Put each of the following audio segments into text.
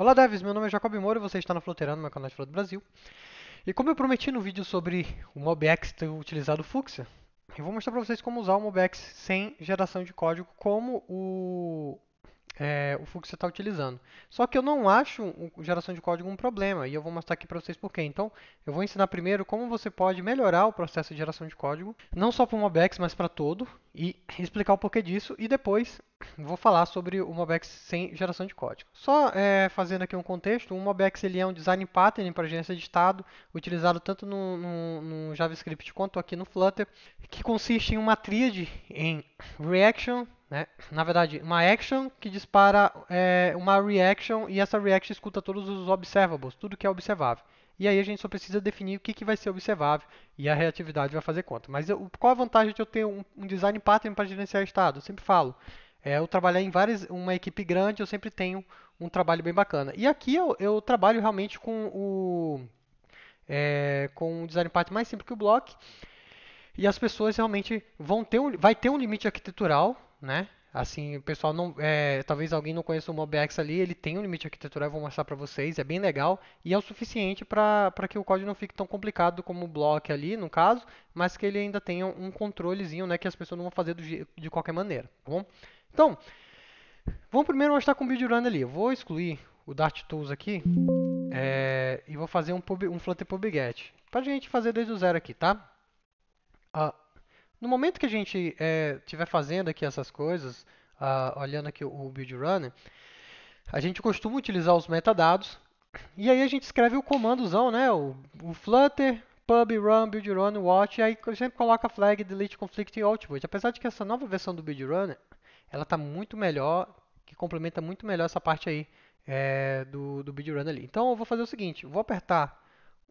Olá devs, meu nome é Jacob Moura e você está na Fluterano, meu canal de Flor do Brasil. E como eu prometi no vídeo sobre o MobX ter utilizado o Fuxa, eu vou mostrar para vocês como usar o MobX sem geração de código, como o, é, o Fuchsia está utilizando. Só que eu não acho geração de código um problema e eu vou mostrar aqui para vocês porquê. Então, eu vou ensinar primeiro como você pode melhorar o processo de geração de código, não só para o MobX, mas para todo, e explicar o porquê disso e depois vou falar sobre o Mobex sem geração de código. Só é, fazendo aqui um contexto, o Mobex ele é um design pattern para gerência de estado, utilizado tanto no, no, no, JavaScript quanto aqui no Flutter, que consiste em uma tríade em reaction, né? na verdade uma action que dispara é, uma reaction e essa reaction escuta todos os observables, tudo que é observável e aí a gente só precisa definir o que, que vai ser observável e a reatividade vai fazer conta. Mas eu, qual a vantagem de eu ter um, um design pattern para gerenciar estado? Eu sempre falo. É, eu trabalhar em várias, uma equipe grande, eu sempre tenho um trabalho bem bacana. E aqui eu, eu trabalho realmente com o é, com um design pattern mais simples que o block. E as pessoas realmente vão ter um, vai ter um limite arquitetural, né? Assim, o pessoal não. É, talvez alguém não conheça o MobX ali, ele tem um limite arquitetural, eu vou mostrar para vocês, é bem legal e é o suficiente para que o código não fique tão complicado como o block ali, no caso, mas que ele ainda tenha um controlezinho, né, que as pessoas não vão fazer do, de qualquer maneira, tá bom? Então, vamos primeiro mostrar com o build run ali. Eu vou excluir o Dart Tools aqui é, e vou fazer um, pub, um Flutter PubGet, para a gente fazer desde o zero aqui, tá? No momento que a gente estiver eh, é, fazendo aqui essas coisas, olhando aqui o Build Runner, a gente costuma utilizar os metadados e aí a gente escreve o comandozão, né? O, o Flutter, pub, run, build run, watch, e aí sempre coloca a flag delete conflict output. Apesar de que essa nova versão do build runner, ela está muito melhor, que complementa muito melhor essa parte aí é, do, do build runner ali. Então eu vou fazer o seguinte, vou apertar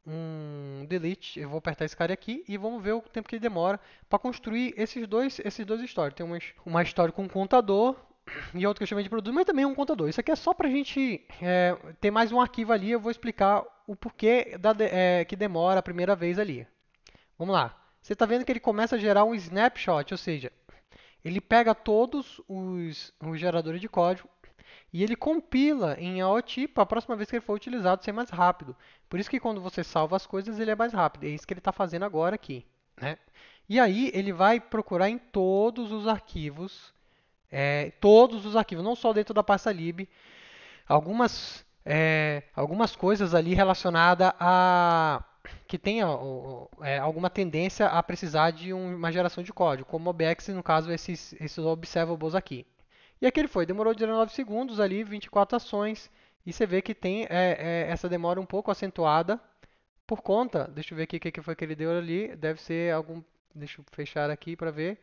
um delete, eu vou apertar esse cara aqui e vamos ver o tempo que ele demora para construir esses dois, esses dois stories. Tem uma, uma história com um contador e outro que eu chamei de produto, mas também um contador. Isso aqui é só para a gente é, ter mais um arquivo ali, eu vou explicar o porquê da, é, que demora a primeira vez ali. Vamos lá. Você está vendo que ele começa a gerar um snapshot, ou seja, ele pega todos os, os geradores de código e ele compila em AOT para a próxima vez que ele for utilizado ser mais rápido. Por isso que quando você salva as coisas, ele é mais rápido. É isso que ele está fazendo agora aqui. Né? E aí ele vai procurar em todos os arquivos, é, todos os arquivos, não só dentro da pasta lib, algumas, é, algumas coisas ali relacionadas a que tenha é, alguma tendência a precisar de uma geração de código, como OBX, no caso, esses, esses observables aqui. E aqui ele foi, demorou 19 segundos ali, 24 ações, e você vê que tem é, é, essa demora um pouco acentuada por conta, deixa eu ver aqui o que, que foi que ele deu ali, deve ser algum, deixa eu fechar aqui para ver,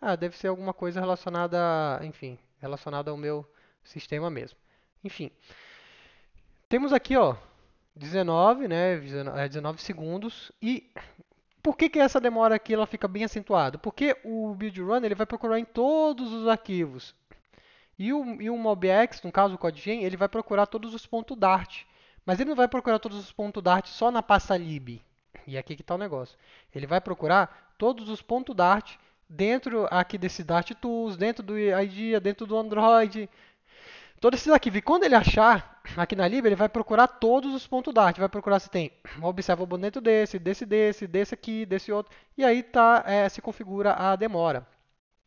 ah, deve ser alguma coisa relacionada, enfim, relacionada ao meu sistema mesmo. Enfim, temos aqui, ó, 19, né, 19 é, segundos, e por que, que essa demora aqui ela fica bem acentuada? Porque o build run ele vai procurar em todos os arquivos, e, o, e um OBX, no caso o CodeGen, ele vai procurar todos os pontos Dart. Mas ele não vai procurar todos os pontos Dart só na pasta lib. E aqui que está o negócio. Ele vai procurar todos os pontos Dart dentro aqui desse Dart Tools, dentro do IDEA, dentro do Android, todos esses arquivos. E quando ele achar aqui na lib, ele vai procurar todos os pontos Dart. Vai procurar se tem observa o dentro desse, desse, desse, desse aqui, desse outro. E aí tá, é, se configura a demora.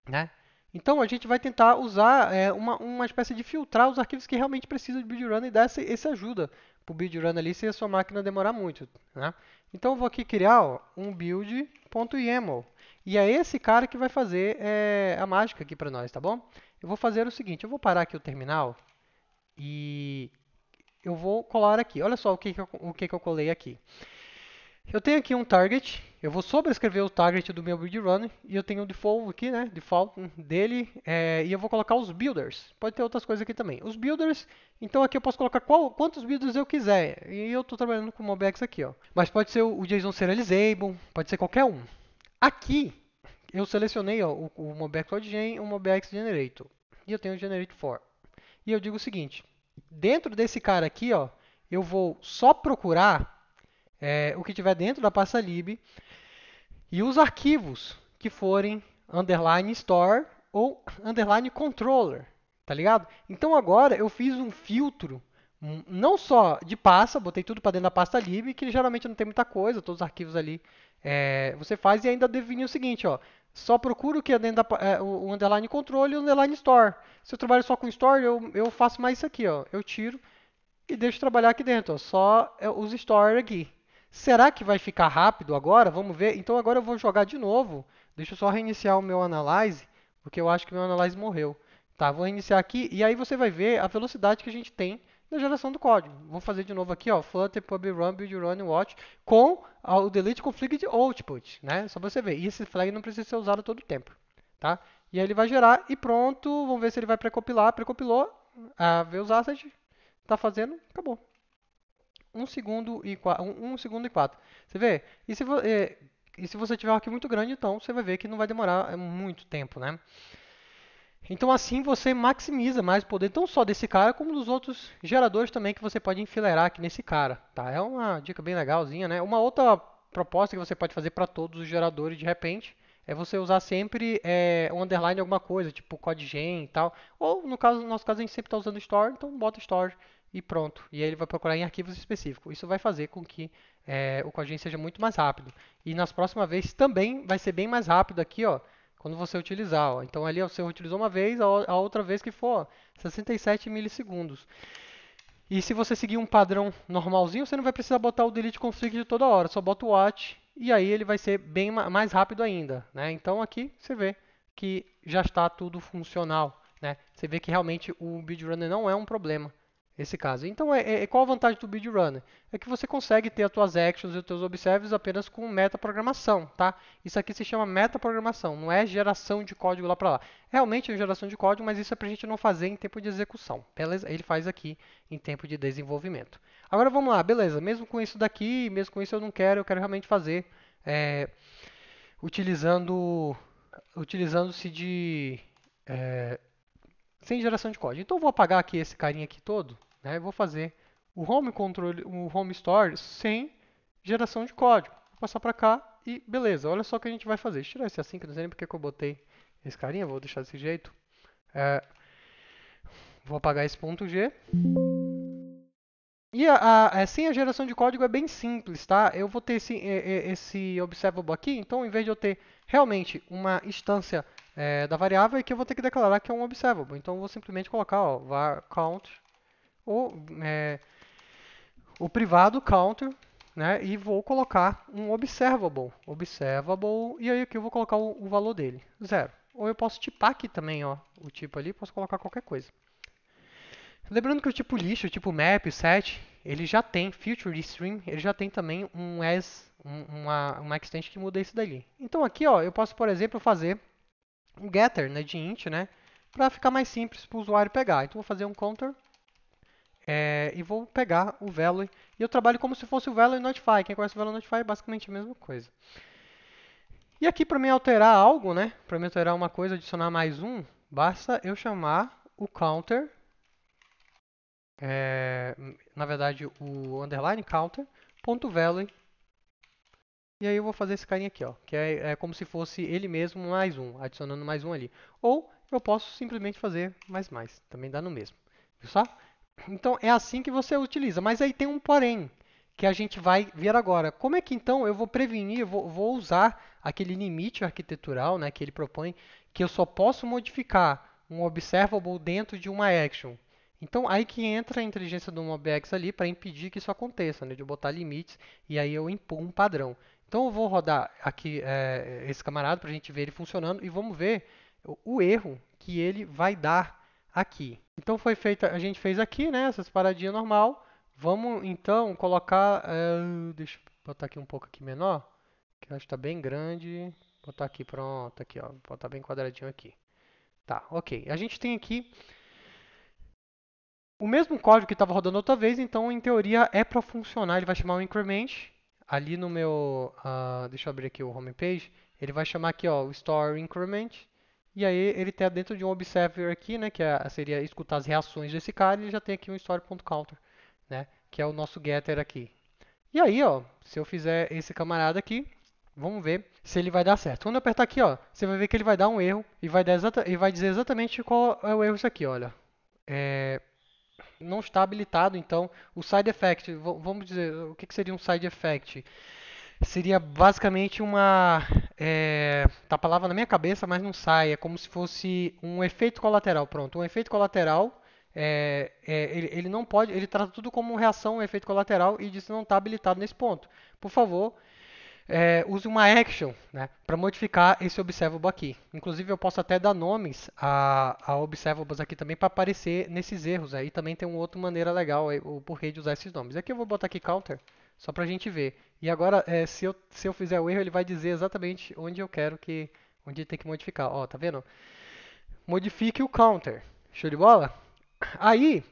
Né? Então a gente vai tentar usar é, uma, uma espécie de filtrar os arquivos que realmente precisam de buildrun e dar essa, essa ajuda para o buildrun ali se a sua máquina demorar muito. Né? Então eu vou aqui criar ó, um build.yaml. E é esse cara que vai fazer é, a mágica aqui para nós, tá bom? Eu vou fazer o seguinte, eu vou parar aqui o terminal e eu vou colar aqui. Olha só o que, que eu, o que, que eu colei aqui. Eu tenho aqui um target eu vou sobrescrever o target do meu build run e eu tenho o default aqui, né? Default dele é, e eu vou colocar os builders. Pode ter outras coisas aqui também. Os builders, então aqui eu posso colocar qual, quantos builders eu quiser. E eu estou trabalhando com o Mobex aqui, ó. Mas pode ser o JSON Serializable, pode ser qualquer um. Aqui eu selecionei ó, o, o Mobex OutGen, o Mobex Generator e eu tenho o Generate For. E eu digo o seguinte, dentro desse cara aqui, ó, eu vou só procurar é, o que tiver dentro da pasta lib e os arquivos que forem underline store ou underline controller, tá ligado? Então agora eu fiz um filtro hum, não só de pasta, botei tudo para dentro da pasta lib, que geralmente não tem muita coisa, todos os arquivos ali é, você faz e ainda define o seguinte, ó, só procuro o que é dentro da, é, o underline control e o underline store. Se eu trabalho só com store, eu, eu faço mais isso aqui, ó, eu tiro e deixo trabalhar aqui dentro, ó, só é, os store aqui. Será que vai ficar rápido agora? Vamos ver. Então agora eu vou jogar de novo. Deixa eu só reiniciar o meu analyze, porque eu acho que o meu analyze morreu. Tá, vou reiniciar aqui e aí você vai ver a velocidade que a gente tem na geração do código. Vou fazer de novo aqui, ó, flutter pub run build run watch com o delete de output, né? Só você ver. E esse flag não precisa ser usado todo o tempo, tá? E aí ele vai gerar e pronto. Vamos ver se ele vai precompilar. Precompilou? Ah, ver os assets. Tá fazendo, acabou. 1 segundo e 4, 1, 1 segundo e 4. Você vê? E se, eh, e se você tiver um arquivo muito grande, então você vai ver que não vai demorar eh, muito tempo, né? Então assim você maximiza mais o poder, não só desse cara, como dos outros geradores também que você pode enfileirar aqui nesse cara. Tá? É uma dica bem legalzinha, né? Uma outra proposta que você pode fazer para todos os geradores de repente é você usar sempre é, um underline alguma coisa, tipo codegen e tal. Ou no caso, no nosso caso a gente sempre está usando store, então bota store e pronto. E aí ele vai procurar em arquivos específicos. Isso vai fazer com que é, o coding seja muito mais rápido. E nas próximas vezes também vai ser bem mais rápido aqui, ó, quando você utilizar. Ó. Então ali ó, você utilizou uma vez, a outra vez que for ó, 67 milissegundos. E se você seguir um padrão normalzinho, você não vai precisar botar o delete config de toda hora, só bota o watch e aí ele vai ser bem mais rápido ainda. Né? Então aqui você vê que já está tudo funcional. Né? Você vê que realmente o speedrunner não é um problema esse caso. Então, é, é, é, qual a vantagem do Build Runner? É que você consegue ter as suas actions e os seus observes apenas com metaprogramação, tá? Isso aqui se chama metaprogramação, não é geração de código lá para lá. Realmente é geração de código, mas isso é para a gente não fazer em tempo de execução, beleza? Ele faz aqui em tempo de desenvolvimento. Agora, vamos lá, beleza, mesmo com isso daqui, mesmo com isso eu não quero, eu quero realmente fazer é, utilizando utilizando-se de... É, sem geração de código. Então eu vou apagar aqui esse carinha aqui todo, né? Vou fazer o home control, o home store sem geração de código. Vou passar para cá e beleza. Olha só o que a gente vai fazer. Deixa eu tirar esse assim que não sei nem porque é que eu botei esse carinha, vou deixar desse jeito. É, vou apagar esse ponto G. E a, a, assim a geração de código é bem simples, tá? Eu vou ter esse, é, esse observable aqui, então em vez de eu ter realmente uma instância é, da variável e que eu vou ter que declarar que é um observable. Então eu vou simplesmente colocar ó, var count ou é, o privado counter né, e vou colocar um observable, observable e aí aqui eu vou colocar o, o valor dele, zero. Ou eu posso tipar aqui também ó, o tipo ali, posso colocar qualquer coisa. Lembrando que o tipo list, o tipo map, set, ele já tem, future stream, ele já tem também um as, um, uma, uma extension que muda isso dali. Então aqui ó, eu posso, por exemplo, fazer um getter né, de int, né, para ficar mais simples para o usuário pegar. Então, vou fazer um counter é, e vou pegar o value. E eu trabalho como se fosse o value notify. Quem conhece o value notify é basicamente a mesma coisa. E aqui, para mim alterar algo, né, para mim alterar uma coisa, adicionar mais um, basta eu chamar o counter, é, na verdade, o underline counter, ponto value e aí eu vou fazer esse carinha aqui, ó, que é, é como se fosse ele mesmo mais um, adicionando mais um ali. Ou eu posso simplesmente fazer mais mais, também dá no mesmo. Viu só? Então é assim que você utiliza, mas aí tem um porém que a gente vai ver agora. Como é que então eu vou prevenir, eu vou, vou usar aquele limite arquitetural né, que ele propõe, que eu só posso modificar um observable dentro de uma action. Então, aí que entra a inteligência do MobX ali para impedir que isso aconteça, né, de botar limites e aí eu impor um padrão. Então eu vou rodar aqui é, esse camarada para a gente ver ele funcionando e vamos ver o erro que ele vai dar aqui. Então foi feita, a gente fez aqui, né, essas paradinhas normal. Vamos então colocar, é, deixa eu botar aqui um pouco aqui menor, que eu acho que está bem grande. Vou botar aqui pronto, aqui ó, botar bem quadradinho aqui. Tá, ok. A gente tem aqui o mesmo código que estava rodando outra vez, então em teoria é para funcionar. Ele vai chamar o increment ali no meu, uh, deixa eu abrir aqui o home page, ele vai chamar aqui ó, o store increment, e aí ele está dentro de um observer aqui, né, que é, seria escutar as reações desse cara, ele já tem aqui um story.counter, né, que é o nosso getter aqui. E aí, ó, se eu fizer esse camarada aqui, vamos ver se ele vai dar certo. Quando eu apertar aqui, ó, você vai ver que ele vai dar um erro e vai, exata, e vai dizer exatamente qual é o erro isso aqui, olha. É, não está habilitado. Então, o side effect, vamos dizer, o que, que seria um side effect? Seria basicamente uma. É, tá a palavra na minha cabeça, mas não sai. É como se fosse um efeito colateral. Pronto, um efeito colateral. É, é, ele, ele, não pode, ele trata tudo como reação, um efeito colateral e diz que não está habilitado nesse ponto. Por favor, é, use uma action né, para modificar esse observable aqui. Inclusive eu posso até dar nomes a, a observables aqui também para aparecer nesses erros. Aí também tem uma outra maneira legal aí, o porquê de usar esses nomes. Aqui eu vou botar aqui counter só para a gente ver. E agora é, se, eu, se eu fizer o erro ele vai dizer exatamente onde eu quero que onde tem que modificar. Ó, tá vendo? Modifique o counter. Show de bola? Aí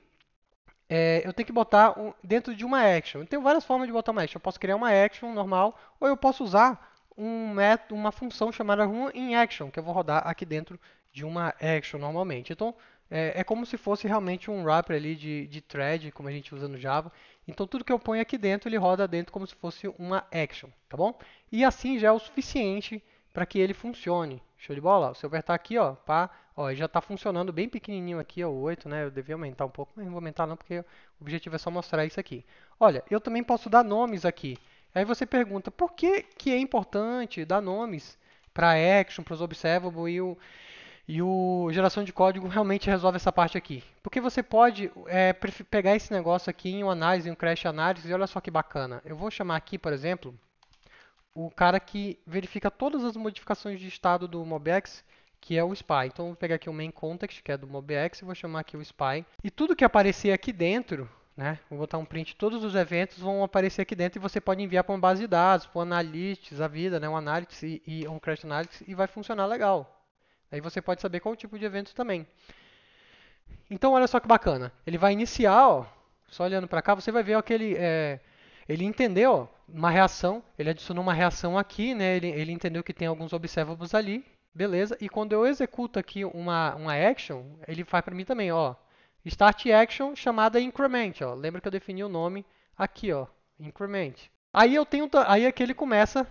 é, eu tenho que botar um, dentro de uma action. Eu tenho várias formas de botar uma action. Eu posso criar uma action normal ou eu posso usar um método, uma função chamada run in action, que eu vou rodar aqui dentro de uma action normalmente. Então, é, é como se fosse realmente um wrapper ali de, de thread, como a gente usa no Java. Então, tudo que eu ponho aqui dentro, ele roda dentro como se fosse uma action, tá bom? E assim já é o suficiente para que ele funcione. Show de bola? O eu está aqui, ó, pá, ó, já está funcionando bem pequenininho aqui, ó, 8, né? Eu devia aumentar um pouco, mas não vou aumentar não, porque o objetivo é só mostrar isso aqui. Olha, eu também posso dar nomes aqui. Aí você pergunta, por que, que é importante dar nomes para action, para os observable e o, e o geração de código realmente resolve essa parte aqui? Porque você pode é, pegar esse negócio aqui em um análise, em um crash análise, e olha só que bacana. Eu vou chamar aqui, por exemplo, o cara que verifica todas as modificações de estado do MobX, que é o spy. Então vou pegar aqui o main context, que é do MobX, e vou chamar aqui o spy. E tudo que aparecer aqui dentro, né, vou botar um print, todos os eventos vão aparecer aqui dentro e você pode enviar para uma base de dados, para o Analytics, a vida, né, um Analytics e, e um Crash Analytics, e vai funcionar legal. Aí você pode saber qual tipo de evento também. Então olha só que bacana. Ele vai iniciar, ó, só olhando para cá, você vai ver aquele... É, ele entendeu uma reação, ele adicionou uma reação aqui, né? ele, ele entendeu que tem alguns observables ali, beleza. E quando eu executo aqui uma, uma action, ele faz para mim também, ó, start action chamada increment, ó. lembra que eu defini o nome aqui, ó, increment. Aí, eu tenho, aí aqui ele começa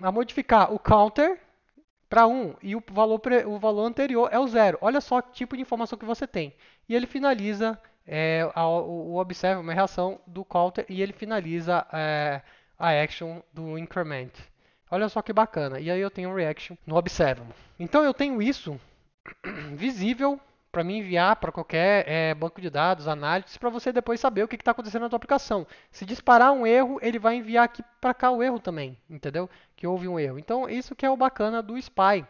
a modificar o counter para 1 e o valor, o valor anterior é o zero. Olha só que tipo de informação que você tem. E ele finaliza é, a, o, o é uma reação do counter e ele finaliza é, a action do increment. Olha só que bacana. E aí eu tenho um reaction no observable. Então eu tenho isso visível para me enviar para qualquer é, banco de dados, análise para você depois saber o que está acontecendo na tua aplicação. Se disparar um erro, ele vai enviar aqui para cá o erro também, entendeu? Que houve um erro. Então isso que é o bacana do SPY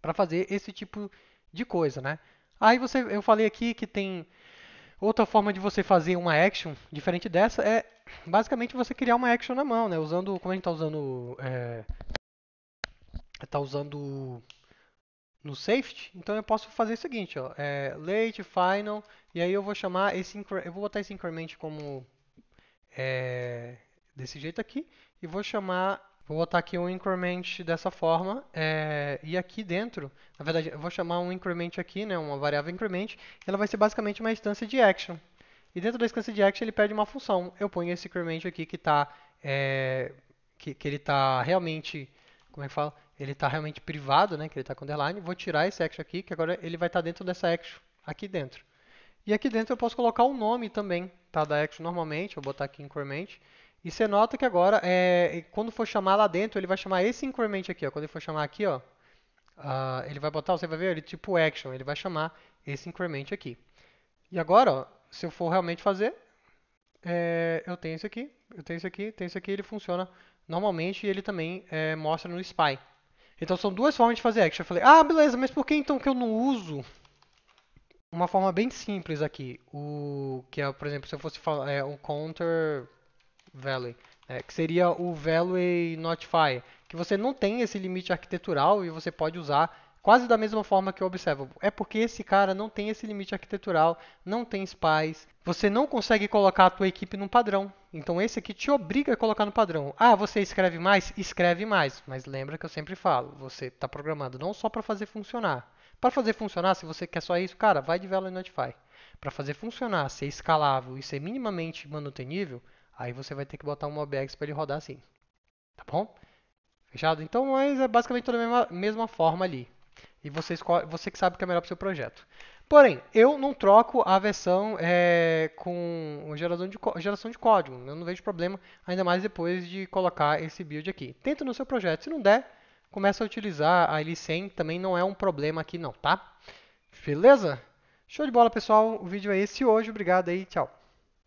para fazer esse tipo de coisa, né? Aí você, eu falei aqui que tem Outra forma de você fazer uma action diferente dessa é basicamente você criar uma action na mão, né? Usando. Como a gente está usando. está é, usando no safety, então eu posso fazer o seguinte, ó, é, late, final, e aí eu vou chamar esse eu vou botar esse increment como é, desse jeito aqui, e vou chamar Vou botar aqui um increment dessa forma, é, e aqui dentro, na verdade, eu vou chamar um increment aqui, né, uma variável increment, ela vai ser basicamente uma instância de action. E dentro da instância de action ele pede uma função. Eu ponho esse increment aqui que está é, que, que, ele está realmente, como é que fala? Ele está realmente privado, né? Que ele está com underline. Vou tirar esse action aqui, que agora ele vai estar tá dentro dessa action aqui dentro. E aqui dentro eu posso colocar o um nome também, tá? Da action normalmente. Vou botar aqui increment. E você nota que agora, é, quando for chamar lá dentro, ele vai chamar esse increment aqui, ó. Quando ele for chamar aqui, ó, uh, ele vai botar, você vai ver, ele tipo action, ele vai chamar esse increment aqui. E agora, ó, se eu for realmente fazer, é, eu tenho isso aqui, eu tenho isso aqui, tenho isso aqui, ele funciona normalmente e ele também é, mostra no SPY. Então são duas formas de fazer action. Eu falei, ah, beleza, mas por que então que eu não uso uma forma bem simples aqui? O que é, por exemplo, se eu fosse falar é, um counter Valley, né, que seria o Valley Notify, que você não tem esse limite arquitetural e você pode usar quase da mesma forma que o Observable. É porque esse cara não tem esse limite arquitetural, não tem spies, você não consegue colocar a tua equipe num padrão. Então esse aqui te obriga a colocar no padrão. Ah, você escreve mais? Escreve mais. Mas lembra que eu sempre falo, você está programando não só para fazer funcionar. Para fazer funcionar, se você quer só isso, cara, vai de Velo Notify. Para fazer funcionar, ser escalável e ser minimamente manutenível, Aí você vai ter que botar um OBX para ele rodar assim. Tá bom? Fechado? Então, mas é basicamente toda a mesma, mesma forma ali. E você, escolhe, você que sabe o que é melhor para o seu projeto. Porém, eu não troco a versão é, com geração de, geração de código. Eu não vejo problema, ainda mais depois de colocar esse build aqui. Tenta no seu projeto. Se não der, começa a utilizar a L100. Também não é um problema aqui não, tá? Beleza? Show de bola, pessoal. O vídeo é esse hoje. Obrigado aí. Tchau.